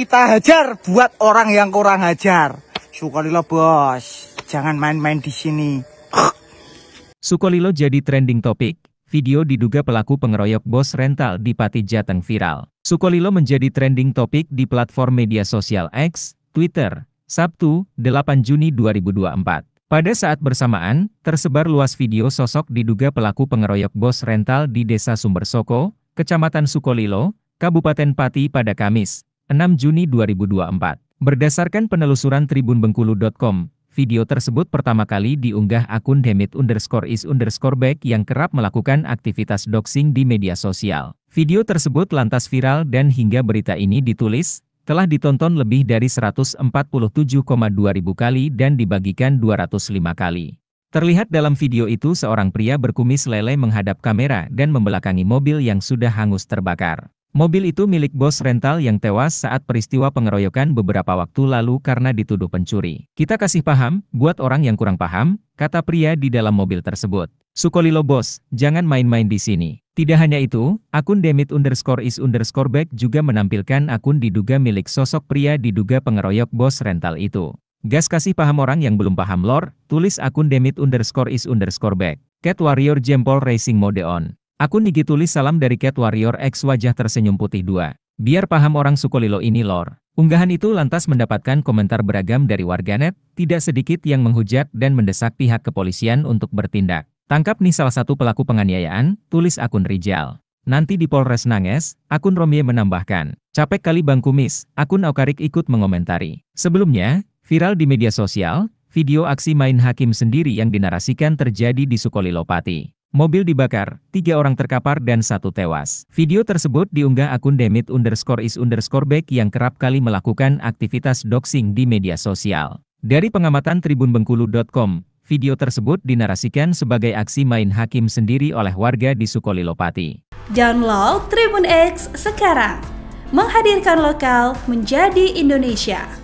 kita hajar buat orang yang kurang hajar. Sukolilo bos, jangan main-main di sini. Sukolilo jadi trending topik. Video diduga pelaku pengeroyok bos rental di Pati Jateng viral. Sukolilo menjadi trending topik di platform media sosial X, Twitter, Sabtu, 8 Juni 2024. Pada saat bersamaan, tersebar luas video sosok diduga pelaku pengeroyok bos rental di Desa Sumber Soko, Kecamatan Sukolilo, Kabupaten Pati pada Kamis, 6 Juni 2024. Berdasarkan penelusuran tribunbengkulu.com, video tersebut pertama kali diunggah akun Demit underscore is underscore back yang kerap melakukan aktivitas doxing di media sosial. Video tersebut lantas viral dan hingga berita ini ditulis, telah ditonton lebih dari 147,2 ribu kali dan dibagikan 205 kali. Terlihat dalam video itu seorang pria berkumis lele menghadap kamera dan membelakangi mobil yang sudah hangus terbakar. Mobil itu milik bos rental yang tewas saat peristiwa pengeroyokan beberapa waktu lalu karena dituduh pencuri. Kita kasih paham, buat orang yang kurang paham, kata pria di dalam mobil tersebut. Sukolilo bos, jangan main-main di sini. Tidak hanya itu, akun demit underscore is underscore back juga menampilkan akun diduga milik sosok pria diduga pengeroyok bos rental itu. Gas kasih paham orang yang belum paham lor, tulis akun demit underscore is underscore back. Cat Warrior Jempol Racing Mode On. Aku Niki tulis salam dari Cat Warrior X wajah tersenyum putih dua. Biar paham orang Sukolilo ini lor. Unggahan itu lantas mendapatkan komentar beragam dari warganet, tidak sedikit yang menghujat dan mendesak pihak kepolisian untuk bertindak. Tangkap nih salah satu pelaku penganiayaan, tulis akun Rijal. Nanti di Polres Nanges, akun Romie menambahkan, capek kali Bang Kumis, akun Aukarik ikut mengomentari. Sebelumnya, viral di media sosial, video aksi main hakim sendiri yang dinarasikan terjadi di Pati. Mobil dibakar, tiga orang terkapar dan satu tewas. Video tersebut diunggah akun demit underscore is underscore back yang kerap kali melakukan aktivitas doxing di media sosial. Dari pengamatan tribunbengkulu.com, video tersebut dinarasikan sebagai aksi main hakim sendiri oleh warga di Sukolilopati. Download Tribun X sekarang, menghadirkan lokal menjadi Indonesia.